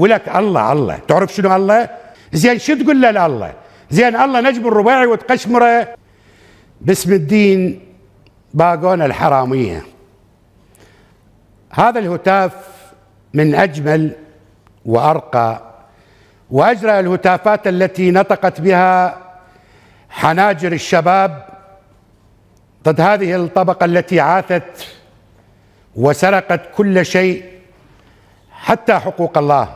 ولك الله الله تعرف شنو الله زين شو تقول له الله زين الله نجم الرباعي وتقشمره باسم الدين باقونا الحرامية هذا الهتاف من أجمل وأرقى وأجرى الهتافات التي نطقت بها حناجر الشباب ضد هذه الطبقة التي عاثت وسرقت كل شيء حتى حقوق الله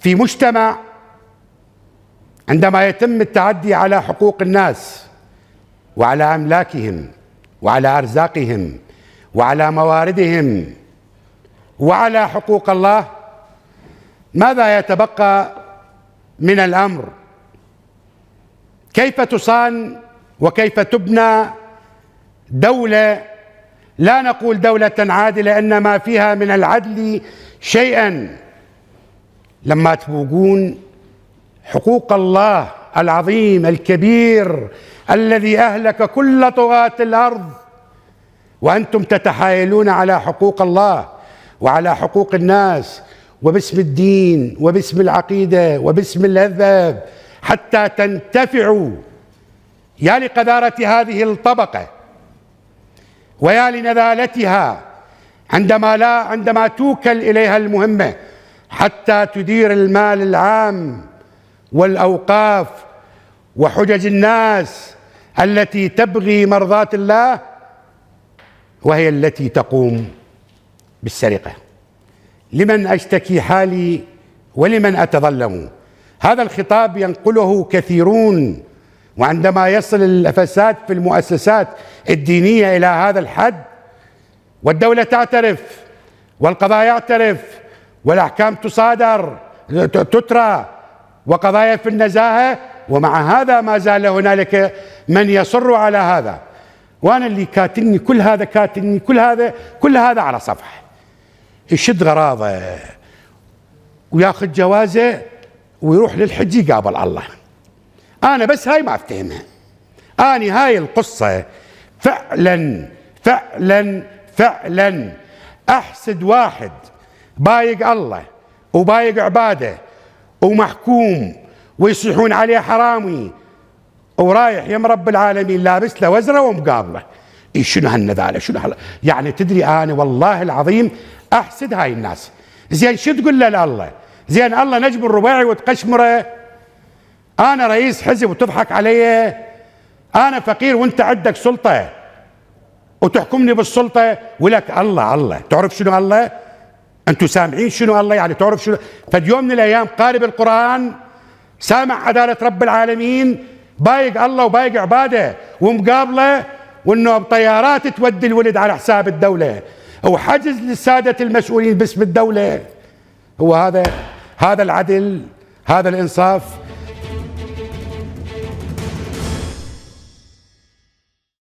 في مجتمع عندما يتم التعدي على حقوق الناس وعلى املاكهم وعلى ارزاقهم وعلى مواردهم وعلى حقوق الله ماذا يتبقى من الامر كيف تصان وكيف تبنى دوله لا نقول دوله عادله انما فيها من العدل شيئا لما تبوقون حقوق الله العظيم الكبير الذي أهلك كل طغاة الأرض وأنتم تتحايلون على حقوق الله وعلى حقوق الناس وباسم الدين وباسم العقيدة وباسم الأذهب حتى تنتفعوا يا لقذارة هذه الطبقة ويا لنذالتها عندما لا عندما توكل إليها المهمة حتى تدير المال العام والأوقاف وحجج الناس التي تبغي مرضاة الله وهي التي تقوم بالسرقة لمن أشتكي حالي ولمن أتظلم هذا الخطاب ينقله كثيرون وعندما يصل الفساد في المؤسسات الدينية إلى هذا الحد والدولة تعترف والقضاء يعترف والأحكام تصادر تترى وقضايا في النزاهة ومع هذا ما زال هنالك من يصر على هذا وأنا اللي كاتلني كل هذا كاتلني كل هذا كل هذا على صفحة يشد غراضه وياخذ جوازه ويروح للحج يقابل الله أنا بس هاي ما أفتهمها اني هاي القصة فعلا فعلا فعلا أحسد واحد بايق الله وبايق عباده ومحكوم ويصيحون عليه حرامي ورايح يم رب العالمين لابس له وزره ومقابله إيه شنو هالنذاله شنو هال... يعني تدري انا والله العظيم احسد هاي الناس زين شو تقول له لله زين الله نجم الرباعي وتقشمره انا رئيس حزب وتضحك علي انا فقير وانت عندك سلطه وتحكمني بالسلطه ولك الله الله تعرف شنو الله انتم سامعين شنو الله يعني تعرف شنو فد يوم من الايام قارب القران سامع عداله رب العالمين بايق الله وبايق عباده ومقابله وانه بطيارات تودي الولد على حساب الدوله وحجز للساده المسؤولين باسم الدوله هو هذا هذا العدل هذا الانصاف